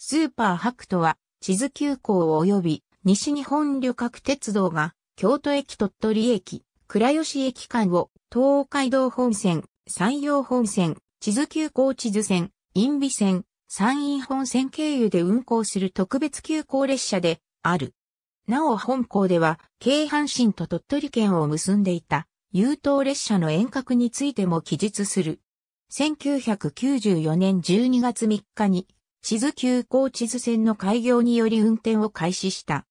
スーパーハクトは、地図急行及び西日本旅客鉄道が、京都駅鳥取駅、倉吉駅間を、東海道本線、山陽本線、地図急行地図線、陰備線、山陰本線経由で運行する特別急行列車で、ある。なお本校では、京阪神と鳥取県を結んでいた、優等列車の遠隔についても記述する。1994年12月3日に、地図急行地図線の開業により運転を開始した。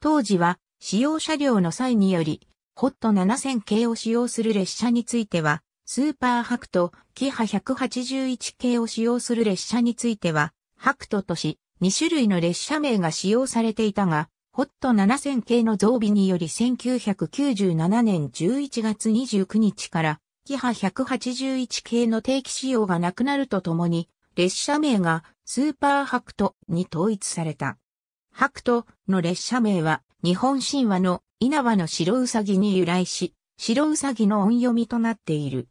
当時は使用車両の際により、ホット7000系を使用する列車については、スーパーハクト、キハ181系を使用する列車については、ハクトとし、2種類の列車名が使用されていたが、ホット7000系の増備により1997年11月29日から、キハ181系の定期使用がなくなるとともに、列車名がスーパーハクトに統一された。ハクトの列車名は日本神話の稲葉の白うさぎに由来し、白うさぎの音読みとなっている。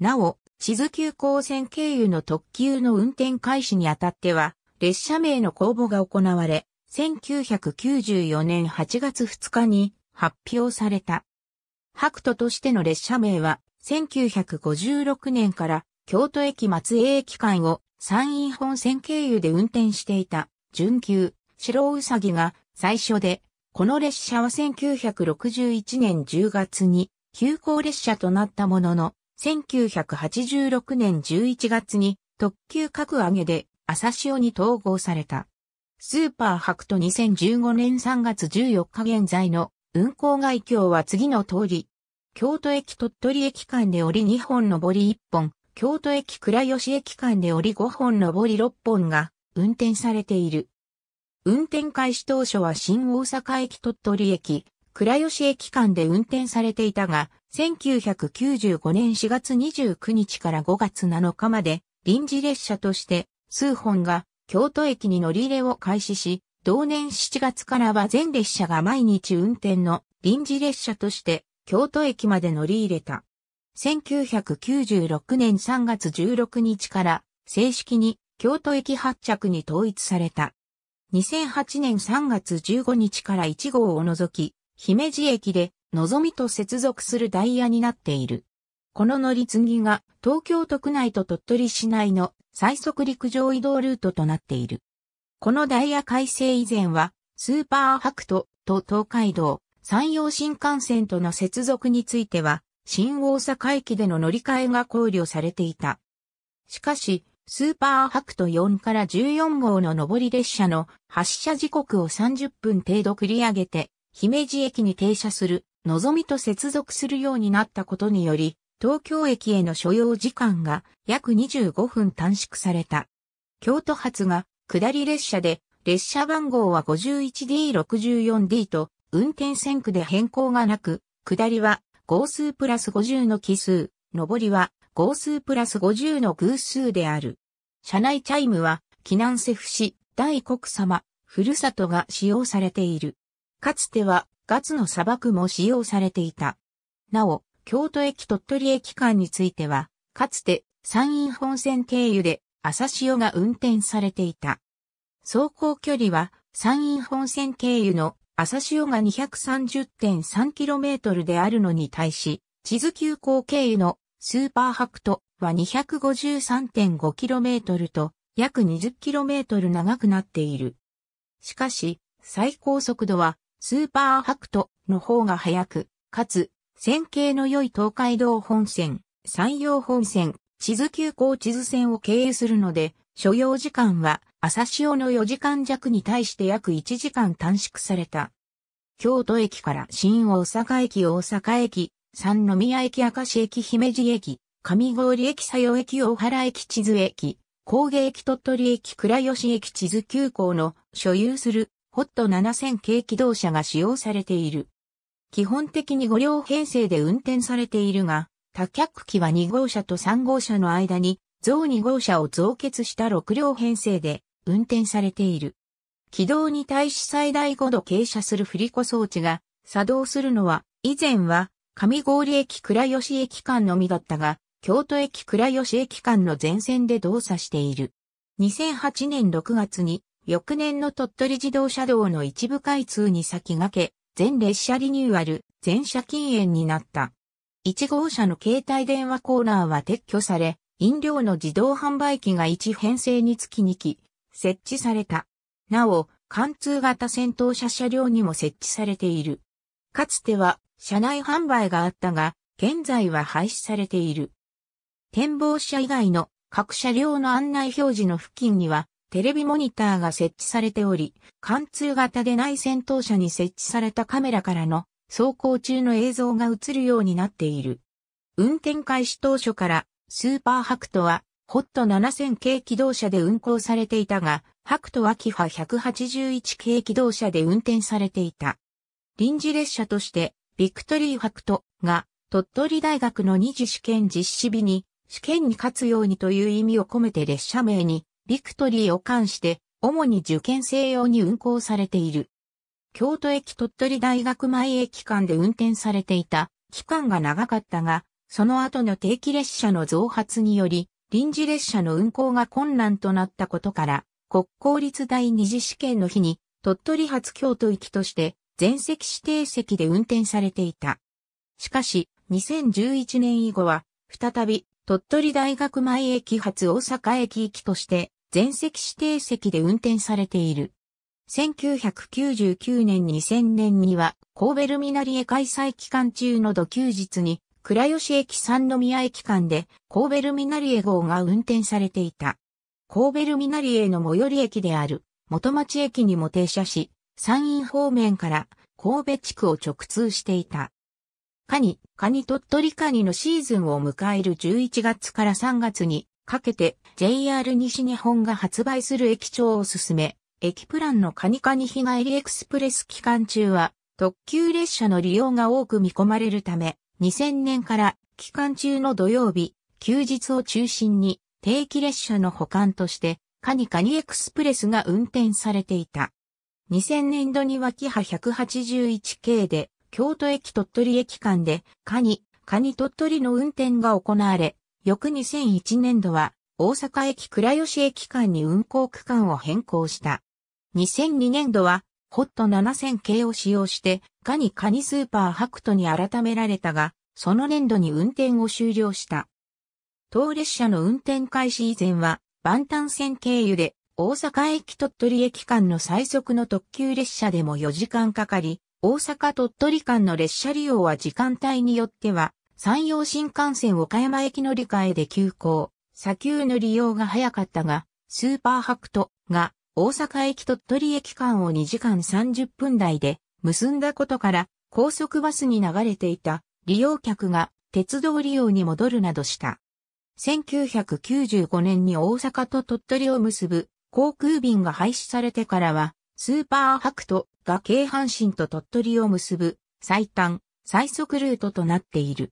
なお、地図急行線経由の特急の運転開始にあたっては、列車名の公募が行われ、1994年8月2日に発表された。ハクトとしての列車名は、1956年から京都駅松江駅間を山陰本線経由で運転していた、準急、白うさぎが最初で、この列車は1961年10月に急行列車となったものの、1986年11月に特急格上げで朝潮に統合された。スーパー白と2015年3月14日現在の運行外況は次の通り。京都駅鳥取駅間で折2本上り1本、京都駅倉吉駅間で折り5本上り6本が運転されている。運転開始当初は新大阪駅鳥取駅、倉吉駅間で運転されていたが、1995年4月29日から5月7日まで臨時列車として数本が京都駅に乗り入れを開始し、同年7月からは全列車が毎日運転の臨時列車として京都駅まで乗り入れた。1996年3月16日から正式に京都駅発着に統一された。2008年3月15日から1号を除き、姫路駅で望みと接続するダイヤになっている。この乗り継ぎが東京都区内と鳥取市内の最速陸上移動ルートとなっている。このダイヤ改正以前は、スーパーハクトと東海道、山陽新幹線との接続については、新大阪駅での乗り換えが考慮されていた。しかし、スーパーハクト4から14号の上り列車の発車時刻を30分程度繰り上げて、姫路駅に停車する、のぞみと接続するようになったことにより、東京駅への所要時間が約25分短縮された。京都発が下り列車で、列車番号は 51D64D と運転線区で変更がなく、下りは合数プラス50の奇数、上りは合数プラス50の偶数である。車内チャイムは、避難セフ氏、大国様、ふるさとが使用されている。かつては、ガツの砂漠も使用されていた。なお、京都駅鳥取駅間については、かつて山陰本線経由で朝潮が運転されていた。走行距離は山陰本線経由の朝潮が 230.3km であるのに対し、地図急行経由のスーパーハクトは 253.5km と約 20km 長くなっている。しかし、最高速度はスーパーハクトの方が速く、かつ、線形の良い東海道本線、山陽本線、地図急行地図線を経由するので、所要時間は朝潮の4時間弱に対して約1時間短縮された。京都駅から新大阪駅大阪駅、三宮駅明石駅姫路駅、上郡駅佐用駅大原駅地図駅、工芸駅鳥取駅倉吉駅地図急行の所有するホット7000系機動車が使用されている。基本的に5両編成で運転されているが、多客機は2号車と3号車の間に像2号車を増結した6両編成で運転されている。軌道に対し最大5度傾斜する振り子装置が作動するのは、以前は上郡駅倉吉駅間のみだったが、京都駅倉吉駅間の全線で動作している。2008年6月に、翌年の鳥取自動車道の一部開通に先駆け、全列車リニューアル、全車禁煙になった。1号車の携帯電話コーナーは撤去され、飲料の自動販売機が1編成につき2機設置された。なお、貫通型戦闘車車両にも設置されている。かつては車内販売があったが、現在は廃止されている。展望車以外の各車両の案内表示の付近にはテレビモニターが設置されており、貫通型でない戦闘車に設置されたカメラからの走行中の映像が映るようになっている。運転開始当初からスーパーハクトは、ホット7000系機動車で運行されていたが、ハクトはキファ181系機動車で運転されていた。臨時列車として、ビクトリーハクトが、鳥取大学の二次試験実施日に、試験に勝つようにという意味を込めて列車名に、ビクトリーを冠して、主に受験生用に運行されている。京都駅鳥取大学前駅間で運転されていた、期間が長かったが、その後の定期列車の増発により、臨時列車の運行が困難となったことから、国公立第二次試験の日に、鳥取発京都行きとして、全席指定席で運転されていた。しかし、2011年以後は、再び、鳥取大学前駅発大阪駅行きとして、全席指定席で運転されている。1999年2000年には、神戸ルミナリエ開催期間中の土休日に、倉吉駅三宮駅間で神戸ルミナリエ号が運転されていた。神戸ルミナリエの最寄り駅である元町駅にも停車し、山陰方面から神戸地区を直通していた。カニ、カニ鳥取カニのシーズンを迎える11月から3月にかけて JR 西日本が発売する駅長を進め、駅プランのカニカニ日帰りエクスプレス期間中は特急列車の利用が多く見込まれるため、2000年から期間中の土曜日、休日を中心に定期列車の保管としてカニカニエクスプレスが運転されていた。2000年度にはキハ181系で京都駅鳥取駅間でカニ、カニ鳥取の運転が行われ、翌2001年度は大阪駅倉吉駅間に運行区間を変更した。2002年度はホット7000系を使用して、ガニカニスーパーハクトに改められたが、その年度に運転を終了した。当列車の運転開始以前は、万端線経由で、大阪駅鳥取駅間の最速の特急列車でも4時間かかり、大阪鳥取間の列車利用は時間帯によっては、山陽新幹線岡山駅乗り換えで急行、砂丘の利用が早かったが、スーパーハクトが大阪駅鳥取駅間を2時間30分台で結んだことから高速バスに流れていた利用客が鉄道利用に戻るなどした。1995年に大阪と鳥取を結ぶ航空便が廃止されてからはスーパーハクトが京阪神と鳥取を結ぶ最短、最速ルートとなっている。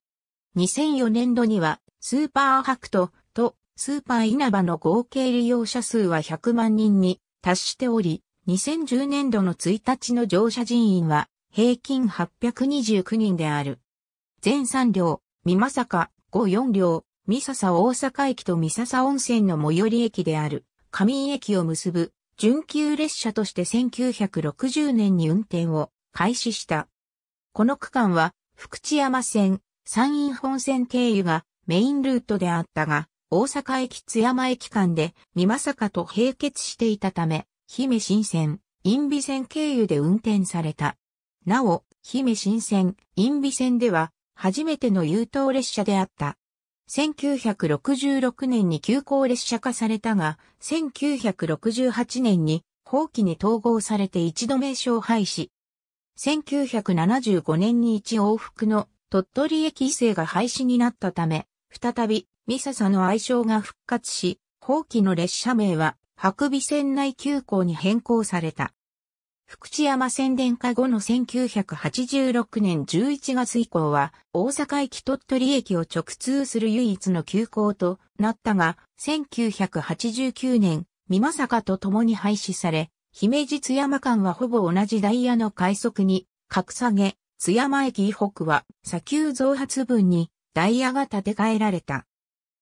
2004年度にはスーパーハクトとスーパー稲葉の合計利用者数は100万人に達しており、2010年度の1日の乗車人員は平均829人である。全3両、三か、5 4両、三笹大阪駅と三笹温泉の最寄り駅である、上井駅を結ぶ、準急列車として1960年に運転を開始した。この区間は、福知山線、山陰本線経由がメインルートであったが、大阪駅津山駅間で美かと並結していたため、姫新線、陰美線経由で運転された。なお、姫新線、陰美線では、初めての優等列車であった。1966年に急行列車化されたが、1968年に後期に統合されて一度名称廃止。1975年に一往復の鳥取駅伊勢が廃止になったため、再びミササの愛称が復活し、後期の列車名は、白尾線内急行に変更された。福知山線電化後の1986年11月以降は、大阪駅鳥取駅を直通する唯一の急行となったが、1989年、美馬と共に廃止され、姫路津山間はほぼ同じダイヤの快速に、格下げ、津山駅以北は、砂丘増発分に、ダイヤが建て替えられた。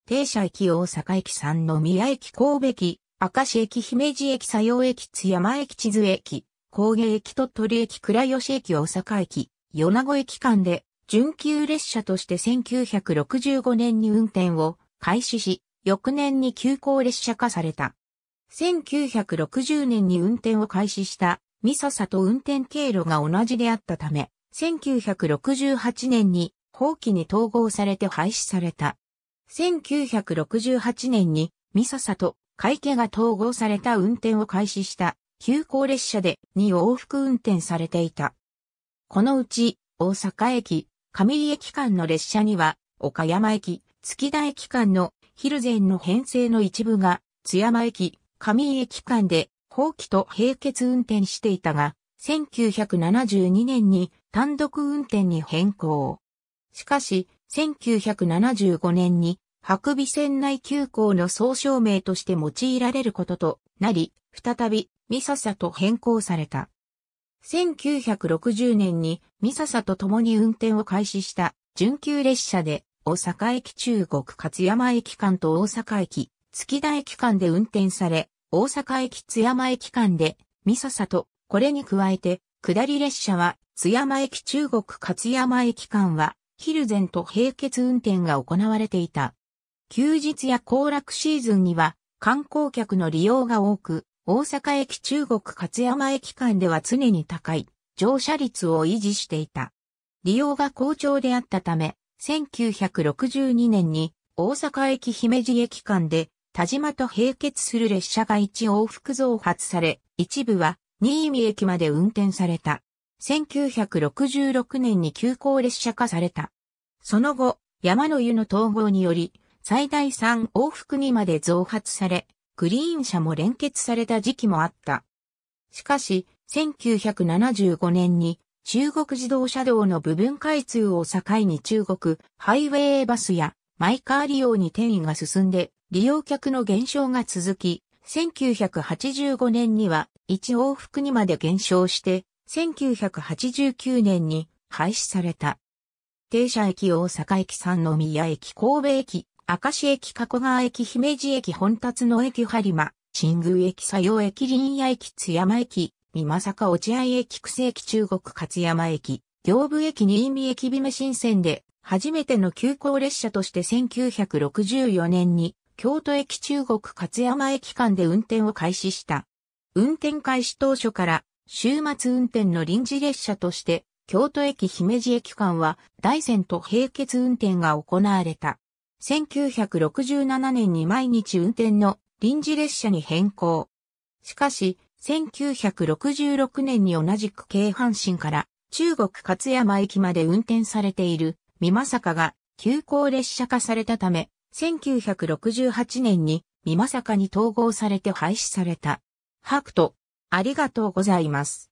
停車駅大阪駅三宮駅神戸駅、明石駅姫路駅佐用駅津山駅地図駅、工芸駅鳥取駅倉吉駅大阪駅、米子駅間で、準急列車として1965年に運転を開始し、翌年に急行列車化された。1960年に運転を開始した、ササと運転経路が同じであったため、1968年に、後期に統合されて廃止された。1968年に、ミササと会計が統合された運転を開始した急行列車で2往復運転されていた。このうち、大阪駅、上井駅間の列車には、岡山駅、月田駅間のヒルゼンの編成の一部が、津山駅、上井駅間で、後期と並結運転していたが、1972年に単独運転に変更。しかし、1975年に白尾船内急行の総称名として用いられることとなり、再び、ミササと変更された。1960年にミササと共に運転を開始した準急列車で大阪駅中国勝山駅間と大阪駅月田駅間で運転され、大阪駅津山駅間でミササとこれに加えて下り列車は津山駅中国勝山駅間はヒルゼンと並結運転が行われていた。休日や行楽シーズンには観光客の利用が多く、大阪駅中国勝山駅間では常に高い乗車率を維持していた。利用が好調であったため、1962年に大阪駅姫路駅間で田島と並結する列車が1往復増発され、一部は新見駅まで運転された。1966年に急行列車化された。その後、山の湯の統合により、最大3往復にまで増発され、グリーン車も連結された時期もあった。しかし、1975年に中国自動車道の部分開通を境に中国ハイウェイバスやマイカー利用に転移が進んで利用客の減少が続き、1985年には1往復にまで減少して1989年に廃止された。停車駅大阪駅三宮駅神戸駅、明石駅加古川駅姫路駅本達野駅播磨、新宮駅佐用駅林野駅津山駅、三坂落合駅久世駅中国勝山駅、行部駅新見駅姫新線で、初めての急行列車として1964年に、京都駅中国勝山駅間で運転を開始した。運転開始当初から週末運転の臨時列車として、京都駅姫路駅間は大山と並結運転が行われた。1967年に毎日運転の臨時列車に変更。しかし、1966年に同じく京阪神から中国勝山駅まで運転されている三正が急行列車化されたため、1968年に三正に統合されて廃止された。白とありがとうございます。